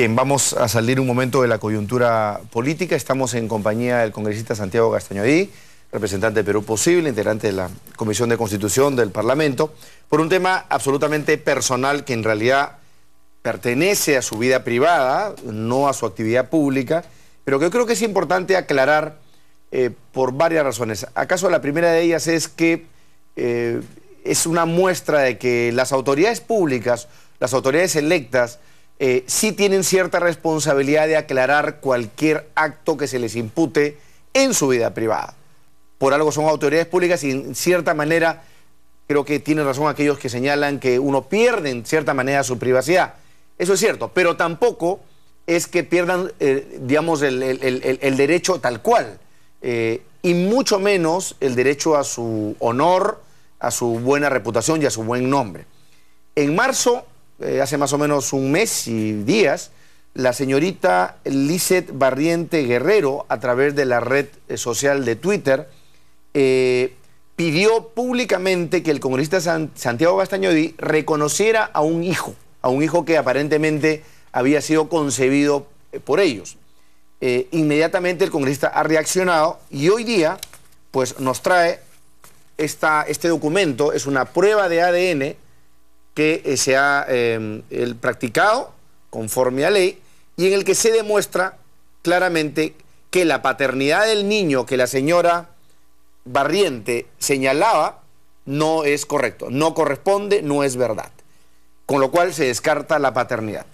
Bien, vamos a salir un momento de la coyuntura política. Estamos en compañía del congresista Santiago Castañoí, representante de Perú Posible, integrante de la Comisión de Constitución del Parlamento, por un tema absolutamente personal que en realidad pertenece a su vida privada, no a su actividad pública, pero que yo creo que es importante aclarar eh, por varias razones. ¿Acaso la primera de ellas es que eh, es una muestra de que las autoridades públicas, las autoridades electas, eh, sí tienen cierta responsabilidad de aclarar cualquier acto que se les impute en su vida privada. Por algo son autoridades públicas y en cierta manera creo que tienen razón aquellos que señalan que uno pierde en cierta manera su privacidad. Eso es cierto, pero tampoco es que pierdan, eh, digamos, el, derecho tal cual, eh, y mucho menos el derecho a su honor, a su buena reputación y a su buen nombre. En marzo eh, hace más o menos un mes y días, la señorita Lizeth Barriente Guerrero, a través de la red eh, social de Twitter, eh, pidió públicamente que el congresista Santiago Bastañodi reconociera a un hijo, a un hijo que aparentemente había sido concebido por ellos. inmediatamente el congresista ha reaccionado y hoy día pues, nos trae este documento, es una prueba de ADN que eh, se ha em, el practicado conforme a ley y en el que se demuestra claramente que la paternidad del niño que la señora Barriente señalaba no es correcto, no corresponde, no es verdad. Con lo cual se descarta la paternidad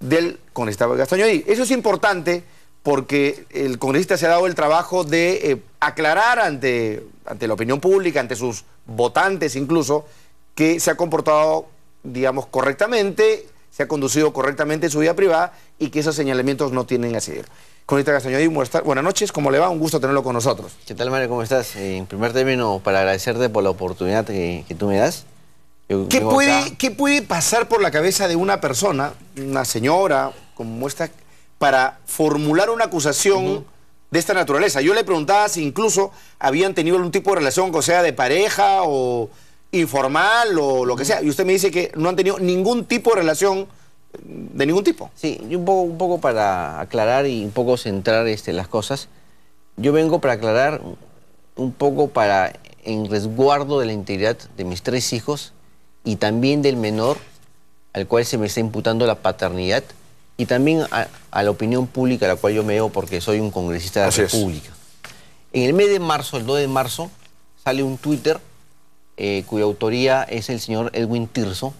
del congresista y Eso es importante porque el congresista se ha dado el trabajo de eh, aclarar ante, ante la opinión pública, ante sus votantes incluso, que se ha comportado, digamos, correctamente, se ha conducido correctamente en su vida privada y que esos señalamientos no tienen asidero. Conita Castaño, buenas noches, ¿cómo le va? Un gusto tenerlo con nosotros. ¿Qué tal, Mario? ¿Cómo estás? Eh, en primer término, para agradecerte por la oportunidad que, tú me das. ¿Qué puede, pasar por la cabeza de una persona, una señora como esta, para formular una acusación de esta naturaleza? Yo le preguntaba si incluso habían tenido algún tipo de relación, o sea, de pareja o informal o lo que sea. Y usted me dice que no han tenido ningún tipo de relación eh, de ningún tipo. Sí, yo un poco, para aclarar y un poco centrar este, las cosas, yo vengo para aclarar un poco para en resguardo de la integridad de mis tres hijos y también del menor al cual se me está imputando la paternidad y también a, la opinión pública a la cual yo me veo porque soy un congresista de la República. En el mes de marzo, el 2 de marzo, sale un Twitter eh, cuya autoría es el señor Edwin Tirso.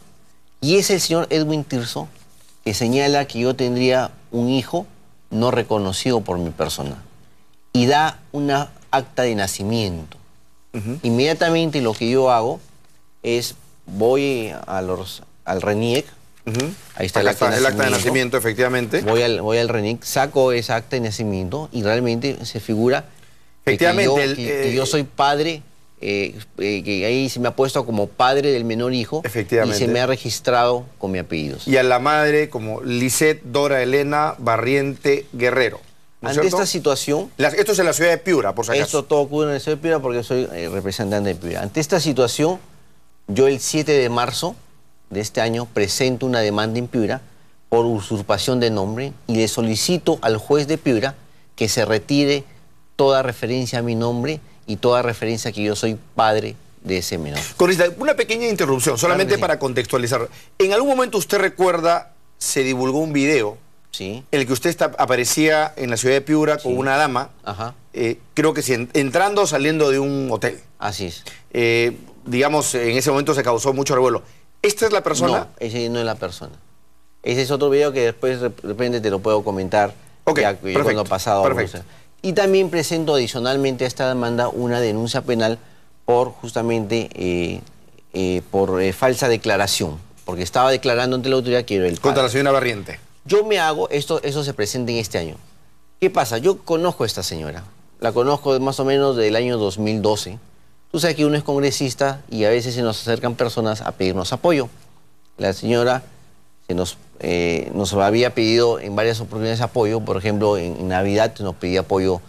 Y es el señor Edwin Tirso que señala que yo tendría un hijo no reconocido por mi persona. Y da una acta de nacimiento. Inmediatamente lo que yo hago es voy al RENIEC. Ahí está, el acta, de nacimiento, efectivamente. Voy al, voy RENIEC, saco esa acta de nacimiento y realmente se figura que, yo, que eh, yo soy padre eh, eh, que ahí se me ha puesto como padre del menor hijo. Y se me ha registrado con mi apellido. Y a la madre como Lisette Dora Elena Barriente Guerrero. Ante esta situación... esto es en la ciudad de Piura, por si acaso. Esto todo ocurre en la ciudad de Piura porque soy eh, representante de Piura. Ante esta situación, yo el 7 de marzo de este año presento una demanda en Piura por usurpación de nombre y le solicito al juez de Piura que se retire toda referencia a mi nombre y toda referencia que yo soy padre de ese menor. Corista, una pequeña interrupción, solamente para contextualizar. En algún momento usted recuerda, se divulgó un video, sí. en el que usted aparecía en la ciudad de Piura con una dama, eh, creo que sí, entrando o saliendo de un hotel. Así es. Eh, digamos, en ese momento se causó mucho revuelo. ¿Esta es la persona? No, ese no es la persona. Ese es otro video que después de repente te lo puedo comentar. Ok, perfecto, pasado. Y también presento adicionalmente a esta demanda una denuncia penal por justamente eh, eh, por eh, falsa declaración, porque estaba declarando ante la autoridad que era el Contra la señora Barriente. Yo me hago, esto, eso se presenta en este año. ¿Qué pasa? Yo conozco a esta señora, la conozco más o menos del año 2012. Tú sabes que uno es congresista y a veces se nos acercan personas a pedirnos apoyo. La señora se nos, eh, nos había pedido en varias oportunidades apoyo, por ejemplo, en, Navidad nos pedía apoyo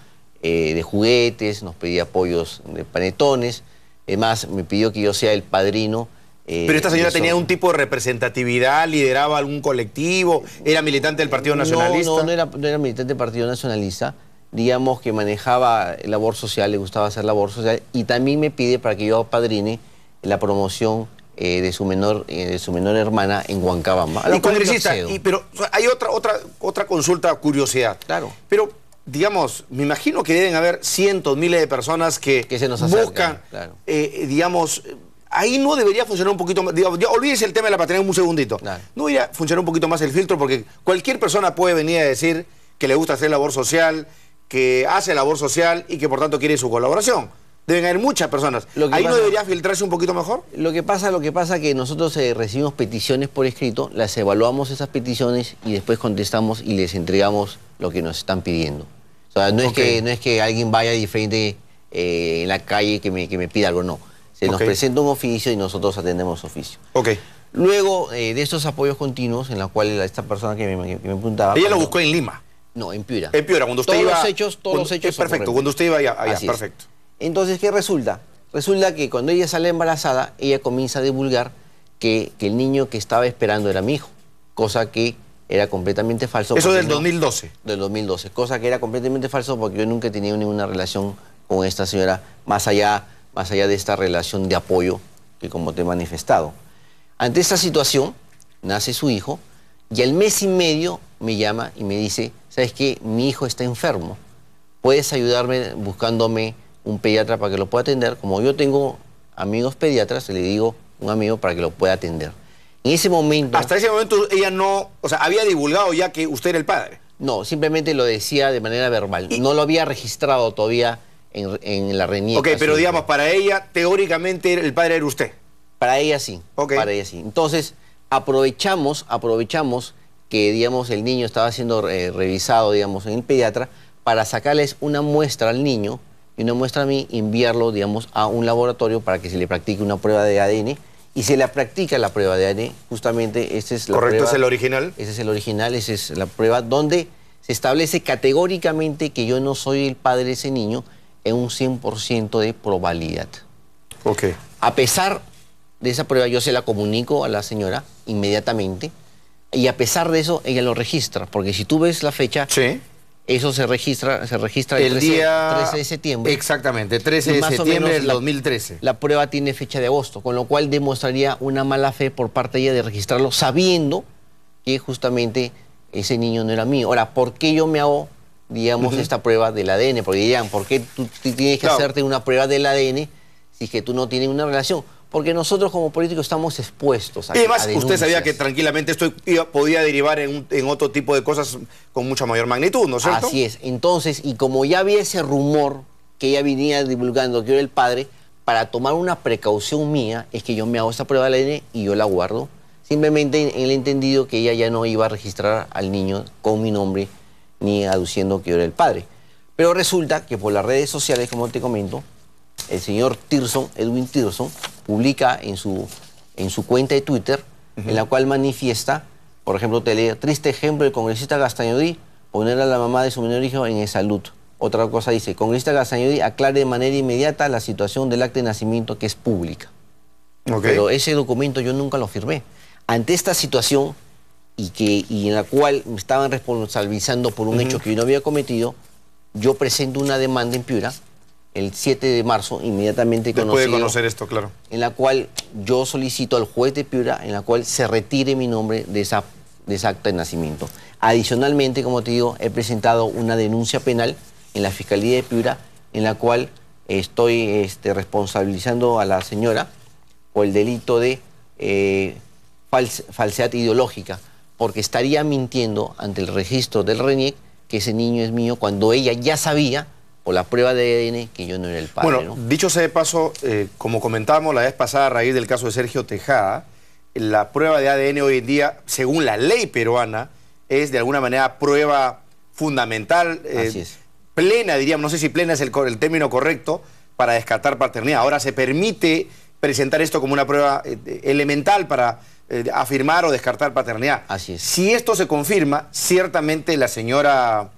eh, de juguetes, nos pedía apoyos de panetones. Además, me pidió que yo sea el padrino. Eh, Pero esta señora tenía un tipo de representatividad, lideraba algún colectivo, era militante del Partido Nacionalista. No, no, era, no era, militante del Partido Nacionalista. Digamos que manejaba labor social, le gustaba hacer labor social. Y también me pide para que yo padrine la promoción eh, de, su menor, eh, de su menor hermana en Huancabamba. y congresista, y, pero hay otra, otra, otra consulta, curiosidad. Claro. Pero, digamos, me imagino que deben haber cientos, miles de personas que, se nos buscan, claro. Eh, digamos, ahí no debería funcionar un poquito más. Digamos, olvídese el tema de la en un segundito. No debería funcionar un poquito más el filtro porque cualquier persona puede venir a decir que le gusta hacer labor social, que hace labor social y que por tanto quiere su colaboración Deben haber muchas personas. ¿Ahí no debería filtrarse un poquito mejor? Lo que pasa, lo que pasa que nosotros eh, recibimos peticiones por escrito, las evaluamos esas peticiones y después contestamos y les entregamos lo que nos están pidiendo. O sea, no, es, que, no es que alguien vaya diferente eh, en la calle que me, que me pida algo, no. Se nos presenta un oficio y nosotros atendemos oficio. Ok. Luego eh, de estos apoyos continuos, en los cuales esta persona que me, que me preguntaba... Ella lo buscó en Lima. No, en Piura. En Piura, cuando usted todos Los hechos, todos los hechos... Perfecto, cuando usted iba allá, perfecto. Entonces, ¿qué resulta? Resulta que cuando ella sale embarazada, ella comienza a divulgar que, el niño que estaba esperando era mi hijo, cosa que era completamente falso. Eso del 2012. Del 2012, cosa que era completamente falso porque yo nunca he tenido ninguna relación con esta señora, más allá, más allá de esta relación de apoyo que como te he manifestado. Ante esta situación, nace su hijo y al mes y medio me llama y me dice, ¿sabes qué? Mi hijo está enfermo. ¿Puedes ayudarme buscándome un pediatra para que lo pueda atender. Como yo tengo amigos pediatras, le digo un amigo para que lo pueda atender. En ese momento... Hasta ese momento ella no... O sea, había divulgado ya que usted era el padre. No, simplemente lo decía de manera verbal. No lo había registrado todavía en, la reunión Ok, pero digamos, para ella, teóricamente, el padre era usted. Para ella sí. Para ella sí. Entonces, aprovechamos, aprovechamos que, digamos, el niño estaba siendo eh, revisado, digamos, en el pediatra para sacarles una muestra al niño y una muestra a mí, enviarlo, digamos, a un laboratorio para que se le practique una prueba de ADN y se le practica la prueba de ADN. Justamente esta es la Correcto, es el original. Ese es el original, esa es la prueba donde se establece categóricamente que yo no soy el padre de ese niño en un 100% de probabilidad. Ok. A pesar de esa prueba, yo se la comunico a la señora inmediatamente y a pesar de eso, ella lo registra, porque si tú ves la fecha, sí. Eso se registra, se registra el, 13, día 13 de septiembre. Exactamente, 13 de septiembre del 2013. La, prueba tiene fecha de agosto, con lo cual demostraría una mala fe por parte de ella de registrarlo sabiendo que justamente ese niño no era mío. Ahora, ¿por qué yo me hago, digamos, esta prueba del ADN? Porque dirían, ¿por qué tú, tienes que hacerte una prueba del ADN si es que tú no tienes una relación? porque nosotros como políticos estamos expuestos a Y además, usted sabía que tranquilamente esto podía derivar en, otro tipo de cosas con mucha mayor magnitud, ¿no es cierto? Así es. Entonces, y como ya había ese rumor que ella venía divulgando que yo era el padre, para tomar una precaución mía es que yo me hago esta prueba de ADN y yo la guardo. Simplemente en el entendido que ella ya no iba a registrar al niño con mi nombre ni aduciendo que yo era el padre. Pero resulta que por las redes sociales, como te comento, el señor Tirson, Edwin Tirson, publica en su, en su cuenta de Twitter, en la cual manifiesta, por ejemplo, te triste ejemplo, el congresista Gastañodí, poner a la mamá de su menor hijo en salud. Otra cosa dice, congresista Gastañodí aclare de manera inmediata la situación del acta de nacimiento que es pública. Pero ese documento yo nunca lo firmé. Ante esta situación y, que, y en la cual me estaban responsabilizando por un hecho que yo no había cometido, yo presento una demanda en Piura el 7 de marzo, inmediatamente Después conocido. conocer esto, claro. En la cual yo solicito al juez de Piura, en la cual se retire mi nombre de esa, de acta de nacimiento. Adicionalmente, como te digo, he presentado una denuncia penal en la Fiscalía de Piura, en la cual estoy este, responsabilizando a la señora por el delito de eh, falsedad ideológica, porque estaría mintiendo ante el registro del RENIEC que ese niño es mío cuando ella ya sabía o la prueba de ADN que yo no era el padre. Bueno, dicho sea de paso, eh, como comentábamos la vez pasada a raíz del caso de Sergio Tejada, la prueba de ADN hoy en día, según la ley peruana, es de alguna manera prueba fundamental, eh, plena, diríamos, no sé si plena es el, término correcto, para descartar paternidad. Ahora se permite presentar esto como una prueba eh, elemental para afirmar o descartar paternidad. Así es. Si esto se confirma, ciertamente la señora...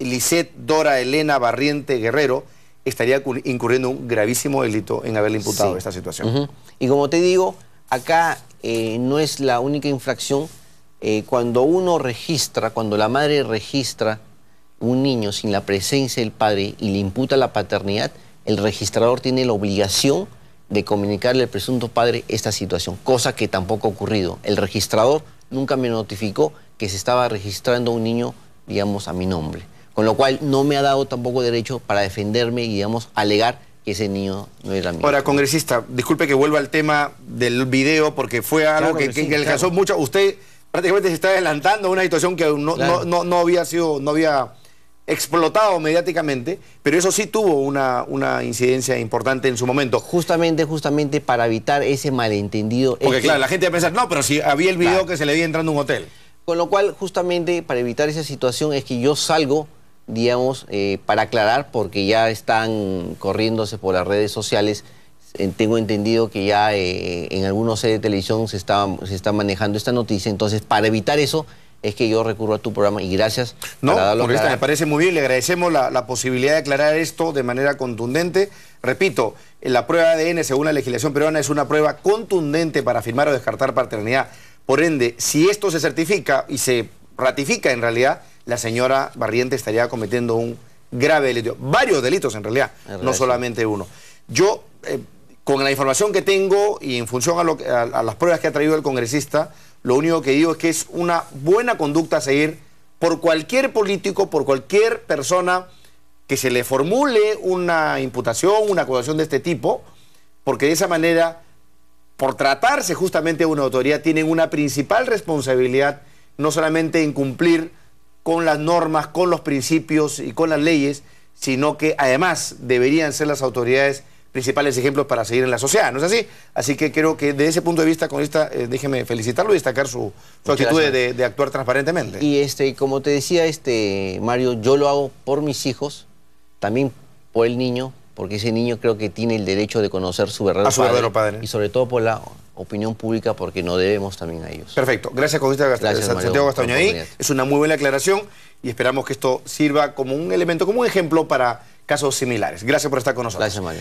Lisette Dora Elena Barriente Guerrero estaría incurriendo un gravísimo delito en haberle imputado esta situación. Y como te digo, acá eh, no es la única infracción. Eh, cuando uno registra, cuando la madre registra un niño sin la presencia del padre y le imputa la paternidad, el registrador tiene la obligación de comunicarle al presunto padre esta situación, cosa que tampoco ha ocurrido. El registrador nunca me notificó que se estaba registrando un niño, digamos, a mi nombre con lo cual no me ha dado tampoco derecho para defenderme y, digamos, alegar que ese niño no era mío. Ahora, congresista, disculpe que vuelva al tema del video porque fue algo que, que, alcanzó mucho. Usted prácticamente se está adelantando a una situación que no, no, había sido, no había explotado mediáticamente, pero eso sí tuvo una, una incidencia importante en su momento. Justamente, justamente para evitar ese malentendido. Porque claro, la gente va a pensar, no, pero si había el video que se le veía entrando a un hotel. Con lo cual, justamente para evitar esa situación es que yo salgo digamos, eh, para aclarar, porque ya están corriéndose por las redes sociales, eh, tengo entendido que ya eh, en algunos sedes de televisión se está, se está manejando esta noticia, entonces para evitar eso es que yo recurro a tu programa y gracias. No, por esta me parece muy bien, le agradecemos la, la posibilidad de aclarar esto de manera contundente. Repito, la prueba de ADN según la legislación peruana es una prueba contundente para afirmar o descartar paternidad. Por ende, si esto se certifica y se ratifica en realidad, la señora Barriente estaría cometiendo un grave delito. Varios delitos en realidad, no solamente uno. Yo, eh, con la información que tengo y en función a, las pruebas que ha traído el congresista, lo único que digo es que es una buena conducta a seguir por cualquier político, por cualquier persona que se le formule una imputación, una acusación de este tipo, porque de esa manera, por tratarse justamente de una autoridad, tienen una principal responsabilidad, no solamente en cumplir con las normas, con los principios y con las leyes, sino que además deberían ser las autoridades principales ejemplos para seguir en la sociedad, ¿no es así? Así que creo que desde ese punto de vista, con esta, eh, déjeme felicitarlo y destacar su, actitud de, de, actuar transparentemente. Y este, como te decía, este, Mario, yo lo hago por mis hijos, también por el niño, porque ese niño creo que tiene el derecho de conocer su verdadero, padre, Y sobre todo por la opinión pública, porque no debemos también a ellos. Perfecto. Gracias, Cogista Santiago Ahí Es una muy buena aclaración y esperamos que esto sirva como un elemento, como un ejemplo para casos similares. Gracias por estar con nosotros. Gracias, Mario.